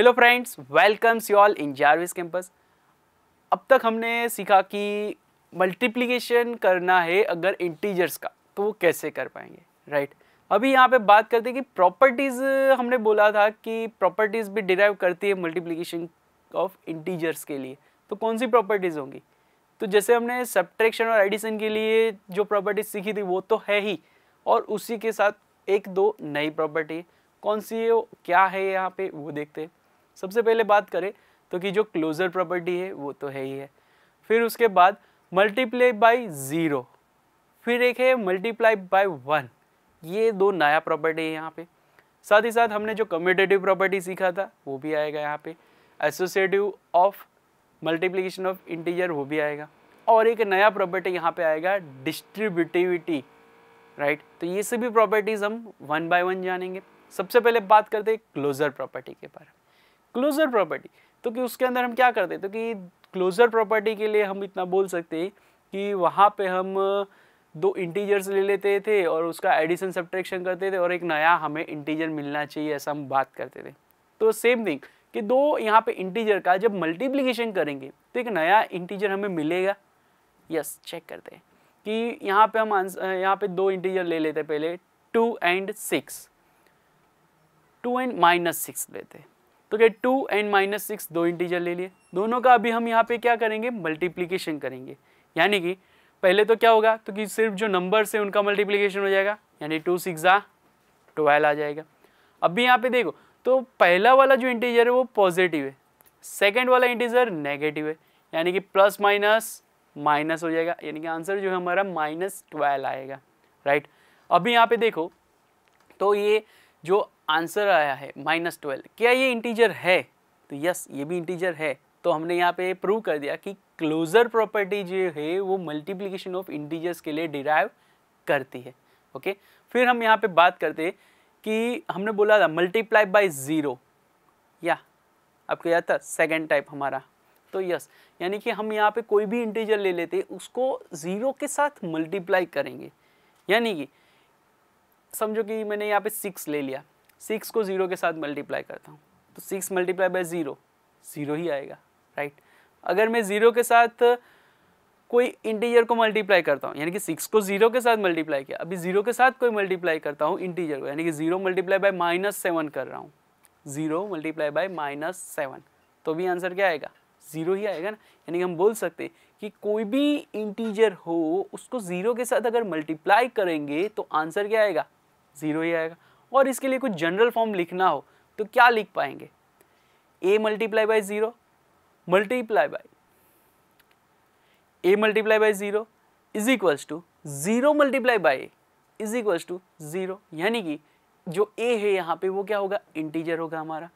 Hello friends welcomes you all in Jarvis campus अब तक हमने सीखा कि मल्टीप्लिकेशन करना है अगर इंटीजर्स का तो वो कैसे कर पाएंगे राइट right? अभी यहाँ पे बात करते हैं कि प्रॉपर्टीज़ हमने बोला था कि प्रॉपर्टीज़ भी डिराइव करती है मल्टीप्लिकेशन ऑफ इंटीजर्स के लिए तो कौन सी प्रॉपर्टीज़ होंगी तो जैसे हमने सब्ट्रैक्शन और एडिशन के लिए जो प्रॉपर्टीज सीखी थी वो तो है ही और उसी के साथ एक दो नई प्रॉपर्टी कौन सी है क्या है यहाँ पे वो देखते हैं सबसे पहले बात करें तो कि जो क्लोजर प्रॉपर्टी है वो तो है ही है फिर उसके बाद मल्टीप्लाई बाई ज़ीरो फिर एक है मल्टीप्लाई बाय वन ये दो नया प्रॉपर्टी है यहाँ पे साथ ही साथ हमने जो कम्यूटेटिव प्रॉपर्टी सीखा था वो भी आएगा यहाँ पे associative of multiplication of integer वो भी आएगा और एक नया प्रॉपर्टी यहाँ पे आएगा डिस्ट्रीब्यूटिविटी राइट तो ये सभी प्रॉपर्टीज़ हम वन बाय वन जानेंगे सबसे पहले बात करते हैं क्लोजर प्रॉपर्टी के बारे में क्लोजर प्रॉपर्टी तो कि उसके अंदर हम क्या करते तो कि क्लोजर प्रॉपर्टी के लिए हम इतना बोल सकते हैं कि वहाँ पे हम दो इंटीजर्स ले लेते थे और उसका एडिशन सब्ट्रैक्शन करते थे और एक नया हमें इंटीजर मिलना चाहिए ऐसा हम बात करते थे तो सेम थिंग कि दो यहाँ पे इंटीजर का जब मल्टीप्लीकेशन करेंगे तो एक नया इंटीजर हमें मिलेगा यस चेक करते हैं कि यहाँ पे हम आंसर यहाँ पे दो इंटीजर ले लेते पहले two and six two and minus six लेते हैं तो क्या टू एंड माइनस सिक्स दो इंटीजर ले लिए दोनों का अभी हम यहाँ पे क्या करेंगे मल्टीप्लीकेशन करेंगे यानी कि पहले तो क्या होगा तो कि सिर्फ जो नंबर से उनका मल्टीप्लीकेशन हो जाएगा यानी टू सिक्स आ ट्वेल्व आ जाएगा अभी यहाँ पे देखो तो पहला वाला जो इंटीजर है वो पॉजिटिव है सेकेंड वाला इंटीजर नेगेटिव है यानी कि प्लस माइनस माइनस हो जाएगा यानी कि आंसर जो है हमारा माइनस ट्वेल्व आएगा राइट अभी यहाँ पे देखो तो ये जो आंसर आया है माइनस ट्वेल्व क्या ये इंटीजर है तो यस ये भी इंटीजर है तो हमने यहाँ पे प्रूव कर दिया कि क्लोजर प्रॉपर्टी जो है वो मल्टीप्लीकेशन ऑफ इंटीजर्स के लिए डिराइव करती है ओके फिर हम यहाँ पे बात करते कि हमने बोला था मल्टीप्लाई बाई ज़ीरो या आपको याद था सेकेंड टाइप हमारा तो यस यानी कि हम यहाँ पे कोई भी इंटीजर ले लेते उसको ज़ीरो के साथ मल्टीप्लाई करेंगे यानी कि समझो कि मैंने यहाँ पे सिक्स ले लिया सिक्स को ज़ीरो के साथ मल्टीप्लाई करता हूँ तो six multiply by zero zero ही आएगा राइट अगर मैं ज़ीरो के साथ कोई इंटीजर को मल्टीप्लाई करता हूँ यानी कि सिक्स को जीरो के साथ मल्टीप्लाई किया अभी जीरो के साथ कोई मल्टीप्लाई करता हूँ इंटीजर को यानी कि zero multiply by minus seven कर रहा हूँ zero multiply by minus seven तो भी आंसर क्या आएगा जीरो ही आएगा ना यानी कि हम बोल सकते हैं कि कोई भी इंटीजर हो उसको जीरो के साथ अगर मल्टीप्लाई करेंगे तो आंसर क्या आएगा जीरो ही आएगा और इसके लिए कुछ जनरल फॉर्म लिखना हो तो क्या लिख पाएंगे a multiply by zero multiply by a multiply by zero is equals to zero multiply by a is equals to zero यानी कि जो ए है यहाँ पे वो क्या होगा इंटीजर होगा हमारा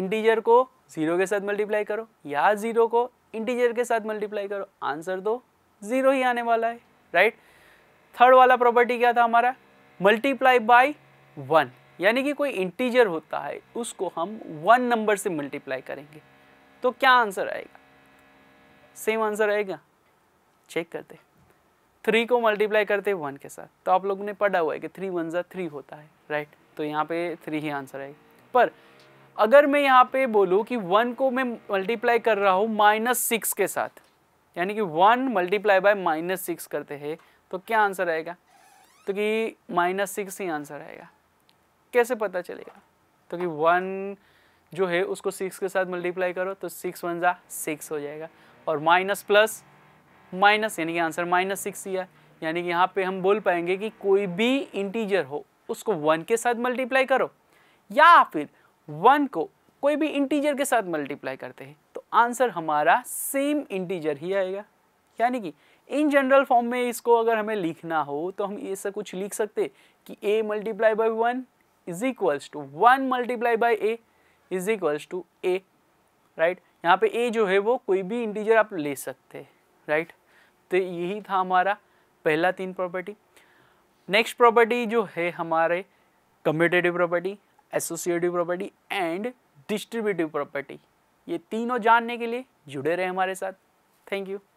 इंटीजर को ज़ीरो के साथ मल्टीप्लाई करो या ज़ीरो को इंटीजर के साथ मल्टीप्लाई करो आंसर दो ज़ीरो ही आने वाला है राइट right? थर्ड वाला प्रॉपर्टी क्या था हमारा मल्टीप्लाई बाई वन यानी कि कोई इंटीजर होता है उसको हम वन नंबर से मल्टीप्लाई करेंगे तो क्या आंसर आएगा सेम आंसर आएगा चेक करते थ्री को मल्टीप्लाई करते वन के साथ तो आप लोगों ने पढ़ा हुआ है कि थ्री वन ज़ा थ्री होता है राइट तो यहाँ पे थ्री ही आंसर आएगा पर अगर मैं यहाँ पे बोलूँ कि वन को मैं मल्टीप्लाई कर रहा हूँ माइनस सिक्स के साथ यानी कि one multiply by minus six करते हैं तो क्या आंसर आएगा तो कि माइनस सिक्स ही आंसर आएगा कैसे पता चलेगा तो कि वन जो है उसको सिक्स के साथ मल्टीप्लाई करो तो सिक्स वन ज़ा सिक्स हो जाएगा और माइनस प्लस माइनस यानी कि आंसर माइनस सिक्स ही है यानी कि यहाँ पे हम बोल पाएंगे कि कोई भी इंटीजर हो उसको वन के साथ मल्टीप्लाई करो या फिर वन को कोई भी इंटीजर के साथ मल्टीप्लाई करते हैं तो आंसर हमारा सेम इंटीजर ही आएगा यानी कि इन जनरल फॉर्म में इसको अगर हमें लिखना हो तो हम ऐसा कुछ लिख सकते कि a multiply by one is equals to one multiply by a is equals to a right यहाँ पे ए जो है वो कोई भी इंटीजर आप ले सकते हैं राइट तो यही था हमारा पहला तीन प्रॉपर्टी नेक्स्ट प्रॉपर्टी जो है हमारे commutative property associative property and distributive property ये तीनों जानने के लिए जुड़े रहे हमारे साथ थैंक यू